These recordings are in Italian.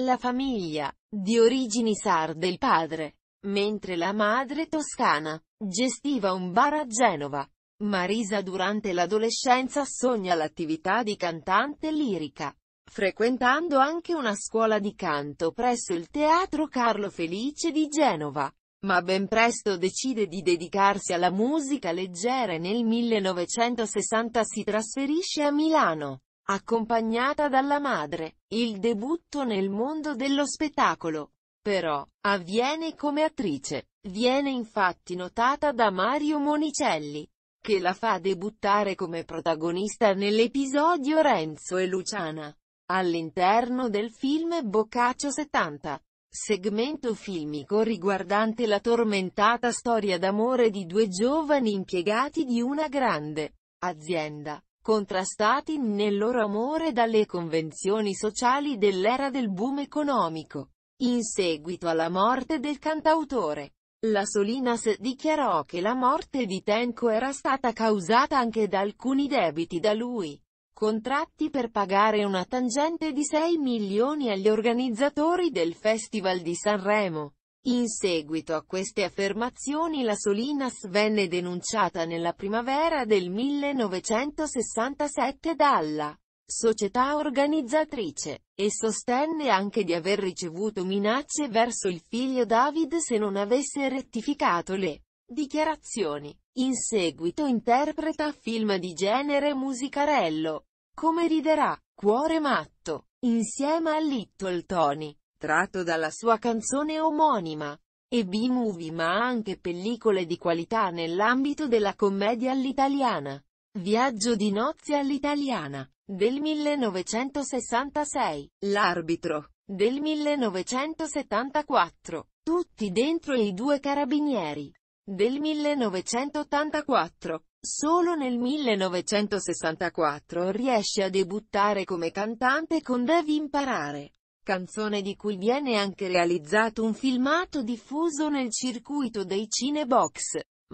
La famiglia, di origini sarde il padre, mentre la madre toscana, gestiva un bar a Genova. Marisa durante l'adolescenza sogna l'attività di cantante lirica, frequentando anche una scuola di canto presso il Teatro Carlo Felice di Genova ma ben presto decide di dedicarsi alla musica leggera e nel 1960 si trasferisce a Milano accompagnata dalla madre. Il debutto nel mondo dello spettacolo, però, avviene come attrice. Viene infatti notata da Mario Monicelli, che la fa debuttare come protagonista nell'episodio Renzo e Luciana, all'interno del film Boccaccio 70. Segmento filmico riguardante la tormentata storia d'amore di due giovani impiegati di una grande azienda contrastati nel loro amore dalle convenzioni sociali dell'era del boom economico. In seguito alla morte del cantautore, la Solinas dichiarò che la morte di Tenco era stata causata anche da alcuni debiti da lui contratti per pagare una tangente di 6 milioni agli organizzatori del Festival di Sanremo. In seguito a queste affermazioni la Solinas venne denunciata nella primavera del 1967 dalla società organizzatrice, e sostenne anche di aver ricevuto minacce verso il figlio David se non avesse rettificato le dichiarazioni. In seguito interpreta film di genere musicarello, come riderà, cuore matto, insieme a Little Tony tratto dalla sua canzone omonima. E B-movie ma anche pellicole di qualità nell'ambito della commedia all'italiana. Viaggio di nozze all'italiana, del 1966, L'arbitro, del 1974, Tutti dentro i due carabinieri, del 1984. Solo nel 1964 riesce a debuttare come cantante con Devi imparare canzone di cui viene anche realizzato un filmato diffuso nel circuito dei cinebox,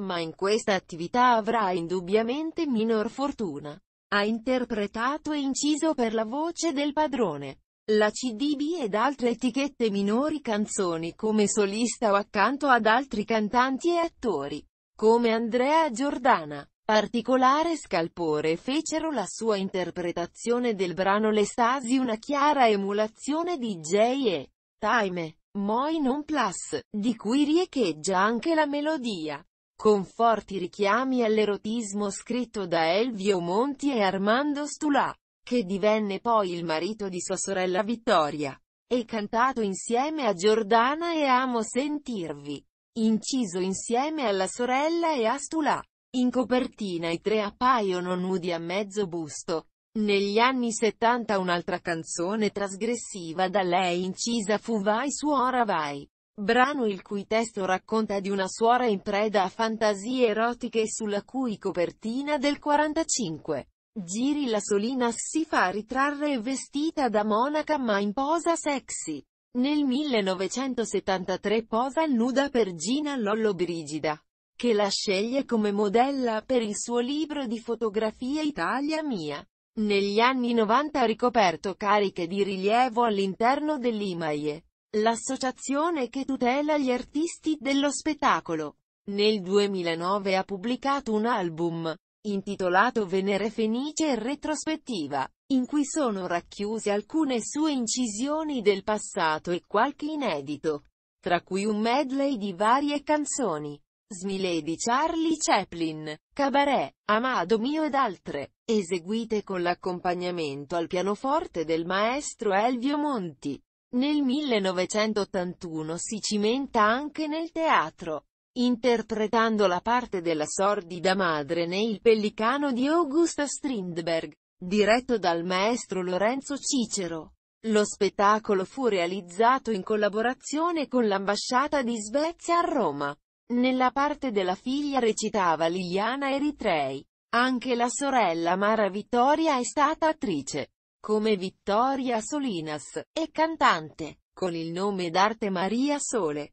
ma in questa attività avrà indubbiamente minor fortuna. Ha interpretato e inciso per la voce del padrone, la CDB ed altre etichette minori canzoni come solista o accanto ad altri cantanti e attori, come Andrea Giordana. Particolare scalpore fecero la sua interpretazione del brano L'estasi una chiara emulazione di J e Time, Moi non plus, di cui riecheggia anche la melodia con forti richiami all'erotismo scritto da Elvio Monti e Armando Stulà, che divenne poi il marito di sua sorella Vittoria, e cantato insieme a Giordana e Amo Sentirvi, inciso insieme alla sorella e a Stulà. In copertina i tre appaiono nudi a mezzo busto. Negli anni 70 un'altra canzone trasgressiva da lei incisa fu Vai suora vai, brano il cui testo racconta di una suora in preda a fantasie erotiche sulla cui copertina del 45. Giri la Solinas si fa ritrarre vestita da monaca ma in posa sexy. Nel 1973 posa nuda per Gina Lollobrigida che la sceglie come modella per il suo libro di fotografia Italia Mia. Negli anni 90 ha ricoperto cariche di rilievo all'interno dell'IMAIE, l'associazione che tutela gli artisti dello spettacolo. Nel 2009 ha pubblicato un album, intitolato Venere Fenice Retrospettiva, in cui sono racchiuse alcune sue incisioni del passato e qualche inedito, tra cui un medley di varie canzoni. Smiley di Charlie Chaplin, Cabaret, Amado mio ed altre, eseguite con l'accompagnamento al pianoforte del maestro Elvio Monti. Nel 1981 si cimenta anche nel teatro, interpretando la parte della sordida madre nei Il pellicano di Augusta Strindberg, diretto dal maestro Lorenzo Cicero. Lo spettacolo fu realizzato in collaborazione con l'ambasciata di Svezia a Roma. Nella parte della figlia recitava Liliana Eritrei. Anche la sorella Mara Vittoria è stata attrice, come Vittoria Solinas, e cantante, con il nome d'arte Maria Sole.